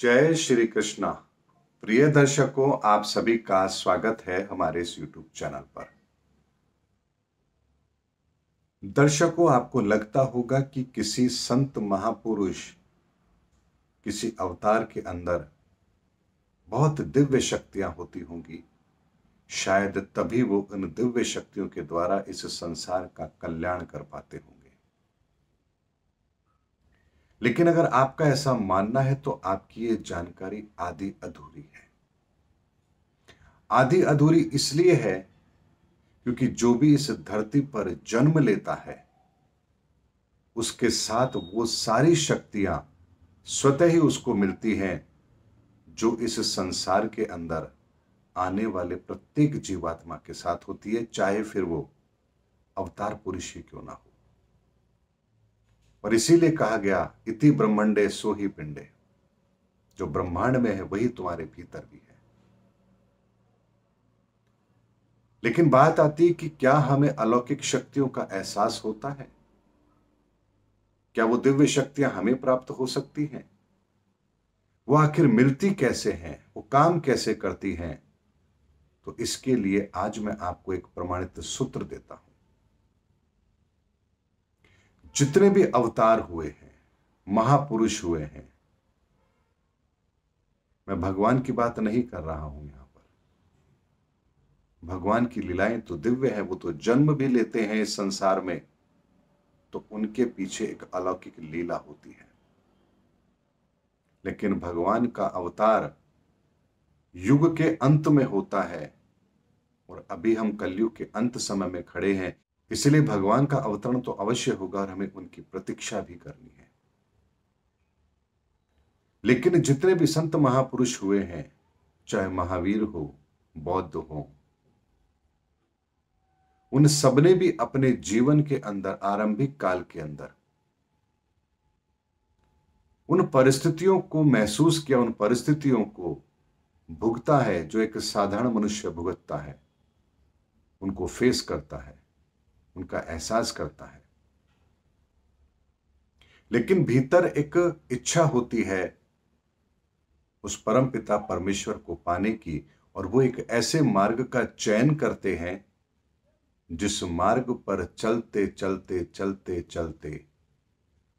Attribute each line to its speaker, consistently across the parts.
Speaker 1: जय श्री कृष्णा प्रिय दर्शकों आप सभी का स्वागत है हमारे इस यूट्यूब चैनल पर दर्शकों आपको लगता होगा कि किसी संत महापुरुष किसी अवतार के अंदर बहुत दिव्य शक्तियां होती होंगी शायद तभी वो उन दिव्य शक्तियों के द्वारा इस संसार का कल्याण कर पाते होंगे लेकिन अगर आपका ऐसा मानना है तो आपकी ये जानकारी आधी अधूरी है आधी अधूरी इसलिए है क्योंकि जो भी इस धरती पर जन्म लेता है उसके साथ वो सारी शक्तियां स्वतः ही उसको मिलती हैं जो इस संसार के अंदर आने वाले प्रत्येक जीवात्मा के साथ होती है चाहे फिर वो अवतार पुरुष ही क्यों ना हो और इसीलिए कहा गया इति ब्रह्मंडे सो ही पिंडे जो ब्रह्मांड में है वही तुम्हारे भीतर भी है लेकिन बात आती है कि क्या हमें अलौकिक शक्तियों का एहसास होता है क्या वो दिव्य शक्तियां हमें प्राप्त हो सकती हैं वो आखिर मिलती कैसे हैं वो काम कैसे करती हैं तो इसके लिए आज मैं आपको एक प्रमाणित सूत्र देता हूं जितने भी अवतार हुए हैं महापुरुष हुए हैं मैं भगवान की बात नहीं कर रहा हूं यहां पर भगवान की लीलाएं तो दिव्य है वो तो जन्म भी लेते हैं इस संसार में तो उनके पीछे एक अलौकिक लीला होती है लेकिन भगवान का अवतार युग के अंत में होता है और अभी हम कलयुग के अंत समय में खड़े हैं इसलिए भगवान का अवतरण तो अवश्य होगा और हमें उनकी प्रतीक्षा भी करनी है लेकिन जितने भी संत महापुरुष हुए हैं चाहे महावीर हो बौद्ध हो उन सबने भी अपने जीवन के अंदर आरंभिक काल के अंदर उन परिस्थितियों को महसूस किया उन परिस्थितियों को भुगता है जो एक साधारण मनुष्य भुगतता है उनको फेस करता है उनका एहसास करता है लेकिन भीतर एक इच्छा होती है उस परम पिता परमेश्वर को पाने की और वो एक ऐसे मार्ग का चयन करते हैं जिस मार्ग पर चलते चलते चलते चलते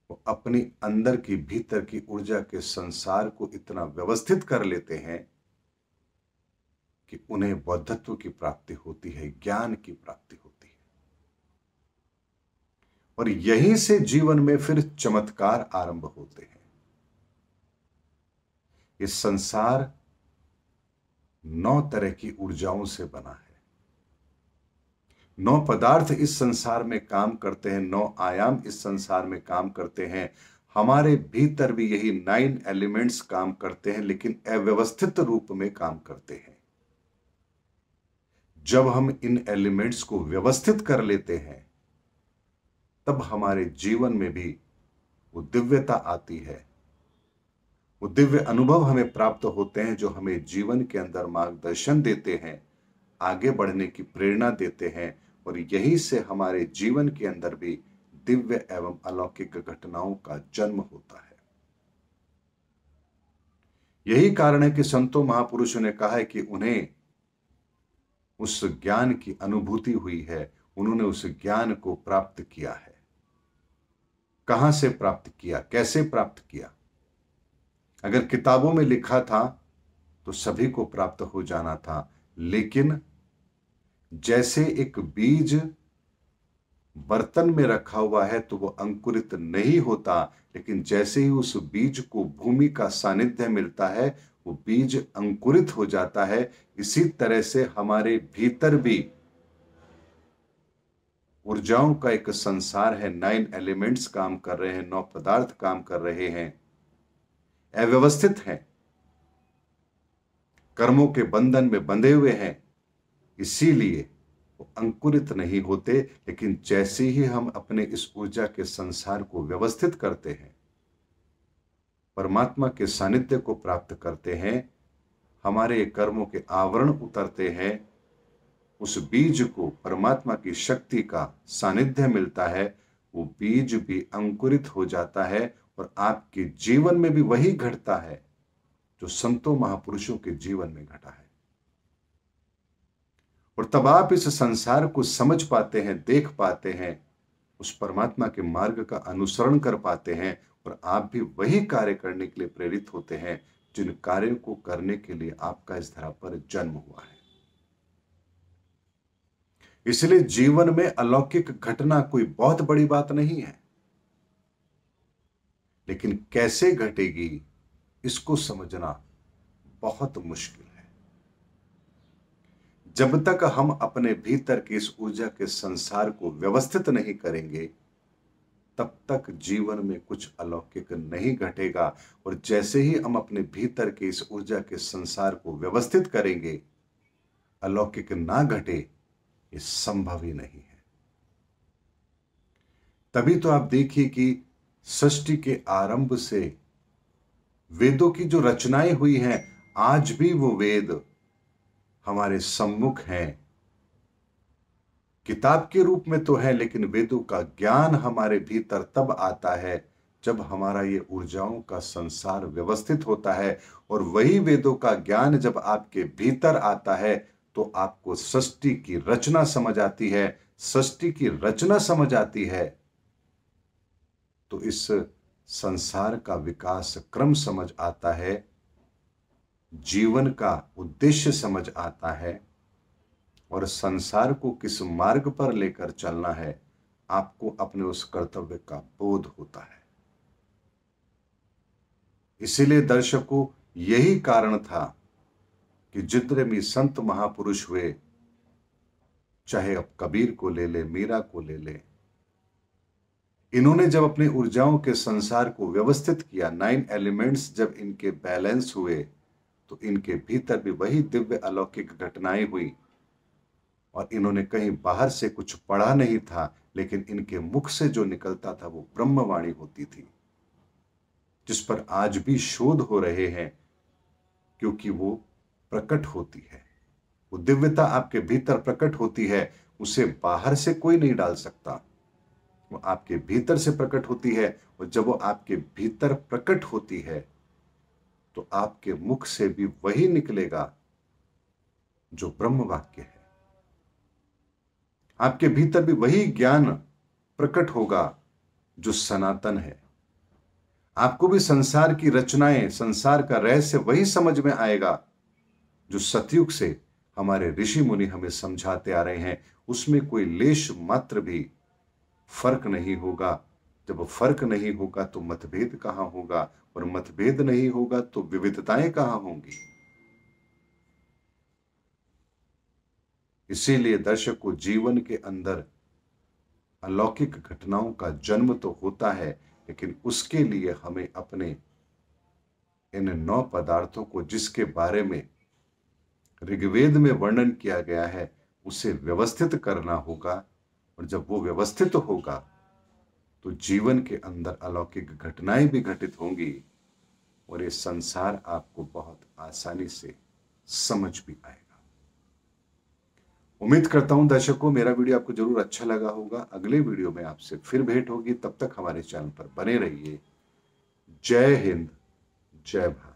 Speaker 1: वो अपनी अंदर की भीतर की ऊर्जा के संसार को इतना व्यवस्थित कर लेते हैं कि उन्हें बौद्धत्व की प्राप्ति होती है ज्ञान की प्राप्ति होती है और यहीं से जीवन में फिर चमत्कार आरंभ होते हैं इस संसार नौ तरह की ऊर्जाओं से बना है नौ पदार्थ इस संसार में काम करते हैं नौ आयाम इस संसार में काम करते हैं हमारे भीतर भी यही नाइन एलिमेंट्स काम करते हैं लेकिन अव्यवस्थित रूप में काम करते हैं जब हम इन एलिमेंट्स को व्यवस्थित कर लेते हैं तब हमारे जीवन में भी वो दिव्यता आती है वो दिव्य अनुभव हमें प्राप्त होते हैं जो हमें जीवन के अंदर मार्गदर्शन देते हैं आगे बढ़ने की प्रेरणा देते हैं और यही से हमारे जीवन के अंदर भी दिव्य एवं अलौकिक घटनाओं का जन्म होता है यही कारण है कि संतों महापुरुषों ने कहा है कि उन्हें उस ज्ञान की अनुभूति हुई है उन्होंने उस ज्ञान को प्राप्त किया है कहां से प्राप्त किया कैसे प्राप्त किया अगर किताबों में लिखा था तो सभी को प्राप्त हो जाना था लेकिन जैसे एक बीज बर्तन में रखा हुआ है तो वो अंकुरित नहीं होता लेकिन जैसे ही उस बीज को भूमि का सानिध्य मिलता है वो बीज अंकुरित हो जाता है इसी तरह से हमारे भीतर भी ऊर्जाओं का एक संसार है नाइन एलिमेंट्स काम कर रहे हैं नौ पदार्थ काम कर रहे हैं अव्यवस्थित हैं कर्मों के बंधन में बंधे हुए हैं इसीलिए वो अंकुरित नहीं होते लेकिन जैसे ही हम अपने इस ऊर्जा के संसार को व्यवस्थित करते हैं परमात्मा के सानिध्य को प्राप्त करते हैं हमारे कर्मों के आवरण उतरते हैं उस बीज को परमात्मा की शक्ति का सानिध्य मिलता है वो बीज भी अंकुरित हो जाता है और आपके जीवन में भी वही घटता है जो संतों महापुरुषों के जीवन में घटा है और तब आप इस संसार को समझ पाते हैं देख पाते हैं उस परमात्मा के मार्ग का अनुसरण कर पाते हैं और आप भी वही कार्य करने के लिए प्रेरित होते हैं जिन कार्यों को करने के लिए आपका इस धरा पर जन्म हुआ है इसलिए जीवन में अलौकिक घटना कोई बहुत बड़ी बात नहीं है लेकिन कैसे घटेगी इसको समझना बहुत मुश्किल है जब तक हम अपने भीतर की इस ऊर्जा के संसार को व्यवस्थित नहीं करेंगे तब तक जीवन में कुछ अलौकिक नहीं घटेगा और जैसे ही हम अपने भीतर के इस ऊर्जा के संसार को व्यवस्थित करेंगे अलौकिक ना घटे ये संभव ही नहीं है तभी तो आप देखिए कि सृष्टि के आरंभ से वेदों की जो रचनाएं हुई हैं आज भी वो वेद हमारे सम्मुख हैं किताब के रूप में तो है लेकिन वेदों का ज्ञान हमारे भीतर तब आता है जब हमारा ये ऊर्जाओं का संसार व्यवस्थित होता है और वही वेदों का ज्ञान जब आपके भीतर आता है तो आपको सृष्टि की रचना समझ आती है सृष्टि की रचना समझ आती है तो इस संसार का विकास क्रम समझ आता है जीवन का उद्देश्य समझ आता है और संसार को किस मार्ग पर लेकर चलना है आपको अपने उस कर्तव्य का बोध होता है इसीलिए दर्शकों यही कारण था कि जितने भी संत महापुरुष हुए चाहे अब कबीर को ले ले मीरा को ले ले इन्होंने जब अपनी ऊर्जाओं के संसार को व्यवस्थित किया नाइन एलिमेंट्स जब इनके बैलेंस हुए तो इनके भीतर भी वही दिव्य अलौकिक घटनाएं हुई और इन्होंने कहीं बाहर से कुछ पढ़ा नहीं था लेकिन इनके मुख से जो निकलता था वो ब्रह्मवाणी होती थी जिस पर आज भी शोध हो रहे हैं क्योंकि वो प्रकट होती है वो दिव्यता आपके भीतर प्रकट होती है उसे बाहर से कोई नहीं डाल सकता वो आपके भीतर से प्रकट होती है और जब वो आपके भीतर प्रकट होती है तो आपके मुख से भी वही निकलेगा जो ब्रह्म वाक्य है आपके भीतर भी वही ज्ञान प्रकट होगा जो सनातन है आपको भी संसार की रचनाएं संसार का रहस्य वही समझ में आएगा जो सतयुग से हमारे ऋषि मुनि हमें समझाते आ रहे हैं उसमें कोई लेश मात्र भी फर्क नहीं होगा जब फर्क नहीं होगा तो मतभेद कहां होगा और मतभेद नहीं होगा तो विविधताएं कहां होंगी इसीलिए दर्शक को जीवन के अंदर अलौकिक घटनाओं का जन्म तो होता है लेकिन उसके लिए हमें अपने इन नौ पदार्थों को जिसके बारे में ऋग्वेद में वर्णन किया गया है उसे व्यवस्थित करना होगा और जब वो व्यवस्थित होगा तो जीवन के अंदर अलौकिक घटनाएं भी घटित होंगी और ये संसार आपको बहुत आसानी से समझ भी आएगा उम्मीद करता हूं दर्शकों मेरा वीडियो आपको जरूर अच्छा लगा होगा अगले वीडियो में आपसे फिर भेंट होगी तब तक हमारे चैनल पर बने रहिए जय हिंद जय भारत